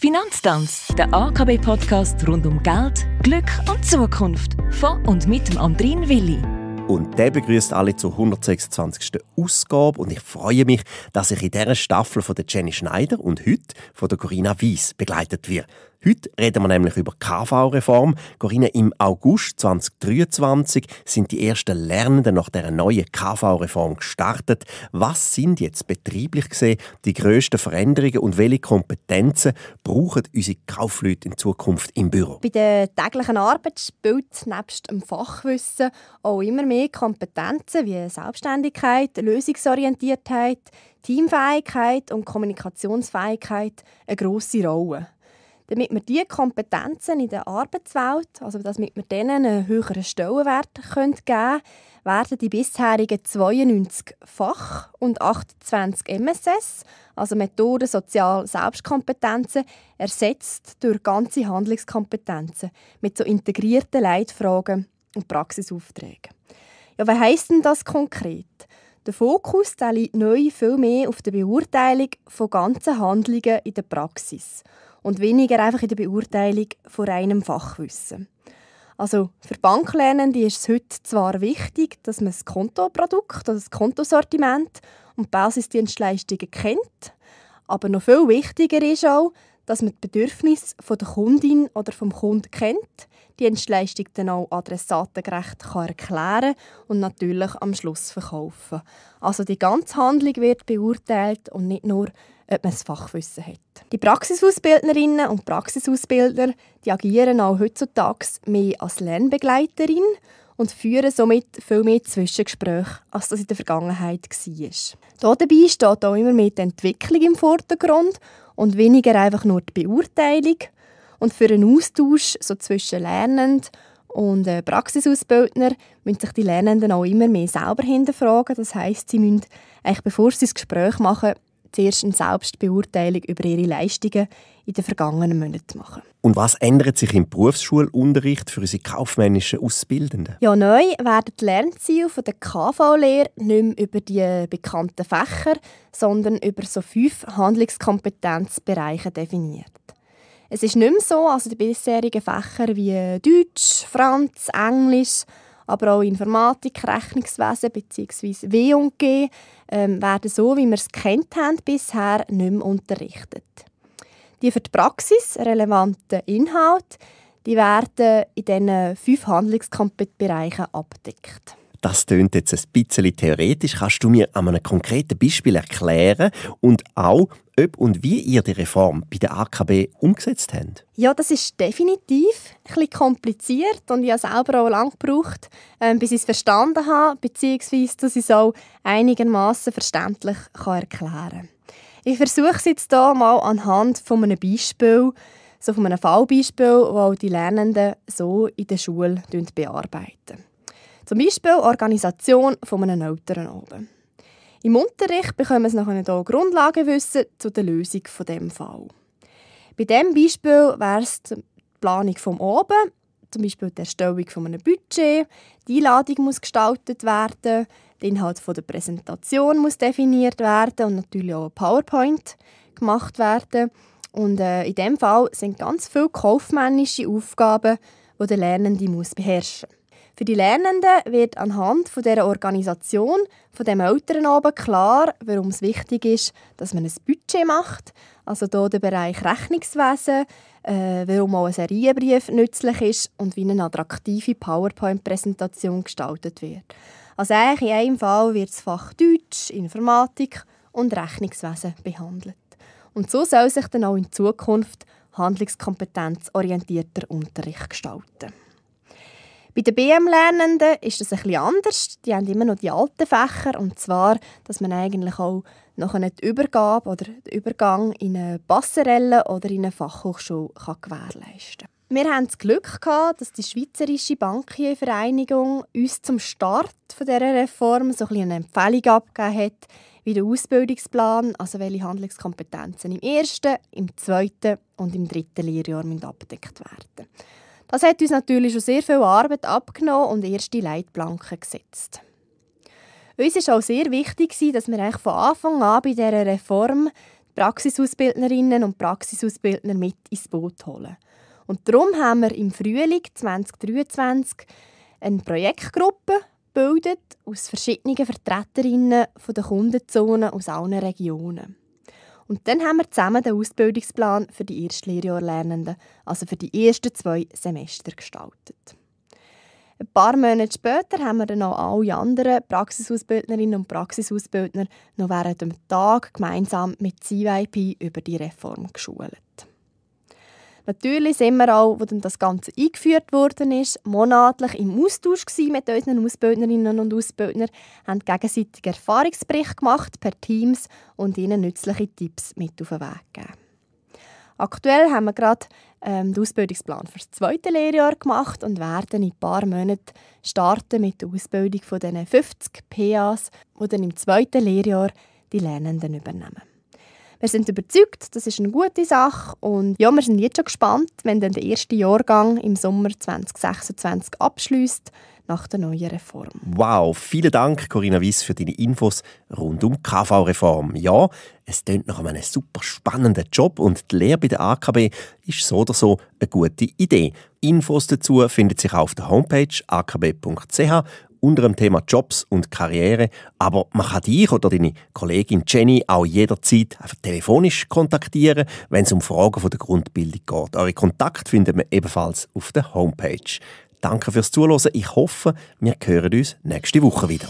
Finanztanz, der AKB-Podcast rund um Geld, Glück und Zukunft. Von und mit dem Andrin Willi. Und der begrüßt alle zur 126. Ausgabe. Und ich freue mich, dass ich in dieser Staffel von der Jenny Schneider und heute von der Corinna Weiss begleitet wird. Heute reden wir nämlich über KV-Reform. Corinna, im August 2023 sind die ersten Lernenden nach der neuen KV-Reform gestartet. Was sind jetzt betrieblich gesehen die grössten Veränderungen und welche Kompetenzen brauchen unsere Kaufleute in Zukunft im Büro? Bei der täglichen Arbeit spielt nebst dem Fachwissen auch immer mehr Kompetenzen wie Selbstständigkeit, Lösungsorientiertheit, Teamfähigkeit und Kommunikationsfähigkeit eine grosse Rolle damit wir diese Kompetenzen in der Arbeitswelt, also damit wir denen einen höheren Stellenwert geben können, werden die bisherigen 92 Fach- und 28 MSS, also Methoden sozial Selbstkompetenzen, ersetzt durch ganze Handlungskompetenzen mit so integrierten Leitfragen und Praxisaufträgen. Ja, was heisst denn das konkret? Der Fokus der liegt neu viel mehr auf der Beurteilung von ganzen Handlungen in der Praxis – und weniger einfach in der Beurteilung von einem Fachwissen. Also für Banklernende ist es heute zwar wichtig, dass man das Kontoprodukt oder das Kontosortiment und die Basisdienstleistungen kennt, aber noch viel wichtiger ist auch, dass man die Bedürfnisse der Kundin oder vom Kunden kennt, die Dienstleistung dann auch adressatengerecht erklären kann und natürlich am Schluss verkaufen. Also die ganze Handlung wird beurteilt und nicht nur, ob man das Fachwissen hat. Die Praxisausbildnerinnen und Praxisausbilder die agieren auch heutzutage mehr als Lernbegleiterin und führen somit viel mehr Zwischengespräche, als das in der Vergangenheit war. Dabei steht auch immer mehr die Entwicklung im Vordergrund und weniger einfach nur die Beurteilung. Und für einen Austausch so zwischen Lernend und äh, Praxisausbildner müssen sich die Lernenden auch immer mehr selber hinterfragen. Das heißt, sie müssen, eigentlich bevor sie das Gespräch machen, zuerst eine Selbstbeurteilung über ihre Leistungen in den vergangenen Monaten machen. Und was ändert sich im Berufsschulunterricht für unsere kaufmännischen Ausbildenden? Ja, neu werden die Lernziele der KV-Lehre nicht mehr über die bekannten Fächer, sondern über so fünf Handlungskompetenzbereiche definiert. Es ist nicht mehr so, also die bisherigen Fächer wie Deutsch, Franz, Englisch, aber auch Informatik, Rechnungswesen bzw. W&G ähm, werden so, wie wir es kennt haben, bisher nicht mehr unterrichtet. Die für die Praxis relevanten Inhalte die werden in diesen fünf Handlungsbereichen abgedeckt. Das tönt jetzt ein bisschen theoretisch. Kannst du mir an einem konkreten Beispiel erklären und auch, ob und wie ihr die Reform bei der AKB umgesetzt habt? Ja, das ist definitiv etwas kompliziert und ich habe selber auch lange gebraucht, ähm, bis ich es verstanden habe, beziehungsweise, dass ich es auch einigermaßen verständlich erklären kann. Ich versuche es jetzt hier mal anhand von einem Beispiel, so von einem Fallbeispiel, das auch die Lernenden so in der Schule bearbeiten. Zum Beispiel Organisation von einem Elternabend. Im Unterricht bekommen sie nachher hier Grundlagenwissen zu der Lösung von dem Fall. Bei diesem Beispiel wäre es die Planung vom Oben, zum Beispiel die Erstellung von einem Budget, die Einladung muss gestaltet werden, der Inhalt von der Präsentation muss definiert werden und natürlich auch ein PowerPoint gemacht werden. Und äh, in dem Fall sind ganz viele kaufmännische Aufgaben, die der Lernende muss beherrschen muss. Für die Lernenden wird anhand von dieser Organisation, von dem Elternabend klar, warum es wichtig ist, dass man ein Budget macht, also hier der Bereich Rechnungswesen, äh, warum auch ein Serienbrief nützlich ist und wie eine attraktive PowerPoint-Präsentation gestaltet wird. Also eigentlich in einem Fall wird das Fach Deutsch, Informatik und Rechnungswesen behandelt. Und so soll sich dann auch in Zukunft handlungskompetenzorientierter Unterricht gestalten. Bei den BM-Lernenden ist das etwas anders. Die haben immer noch die alten Fächer und zwar, dass man eigentlich auch noch eine Übergabe oder den Übergang in eine Passerelle oder in eine Fachhochschule kann gewährleisten kann. Wir haben das Glück gehabt, dass die Schweizerische Bankiervereinigung uns zum Start dieser Reform so ein eine Empfehlung abgegeben hat, wie der Ausbildungsplan, also welche Handlungskompetenzen im ersten, im zweiten und im dritten Lehrjahr abgedeckt werden müssen. Das hat uns natürlich schon sehr viel Arbeit abgenommen und erste Leitplanken gesetzt. Uns war auch sehr wichtig, dass wir eigentlich von Anfang an bei dieser Reform die Praxisausbildnerinnen und Praxisausbildner mit ins Boot holen. Und darum haben wir im Frühling 2023 eine Projektgruppe gebildet aus verschiedenen Vertreterinnen der Kundenzonen aus allen Regionen. Und dann haben wir zusammen den Ausbildungsplan für die Erstlehrjahrlernenden, also für die ersten zwei Semester, gestaltet. Ein paar Monate später haben wir dann auch alle anderen Praxisausbildnerinnen und Praxisausbildner noch während dem Tag gemeinsam mit CYP über die Reform geschult. Natürlich sind wir auch, als das Ganze eingeführt worden ist, monatlich im Austausch mit unseren Ausbildnerinnen und Ausbildnern, haben gegenseitig Erfahrungsbericht gemacht per Teams und ihnen nützliche Tipps mit auf den Weg gegeben. Aktuell haben wir gerade ähm, den Ausbildungsplan für das zweite Lehrjahr gemacht und werden in ein paar Monaten starten mit der Ausbildung von diesen 50 PAs, die dann im zweiten Lehrjahr die Lernenden übernehmen. Wir sind überzeugt, das ist eine gute Sache und ja, wir sind jetzt schon gespannt, wenn dann der erste Jahrgang im Sommer 2026 abschließt nach der neuen Reform. Wow, vielen Dank Corinna Wies für deine Infos rund um die KV-Reform. Ja, es klingt nach einem super spannenden Job und die Lehre bei der AKB ist so oder so eine gute Idee. Infos dazu findet sich auf der Homepage akb.ch unter dem Thema Jobs und Karriere. Aber man kann dich oder deine Kollegin Jenny auch jederzeit telefonisch kontaktieren, wenn es um Fragen von der Grundbildung geht. Eure Kontakt findet man ebenfalls auf der Homepage. Danke fürs Zuhören. Ich hoffe, wir hören uns nächste Woche wieder.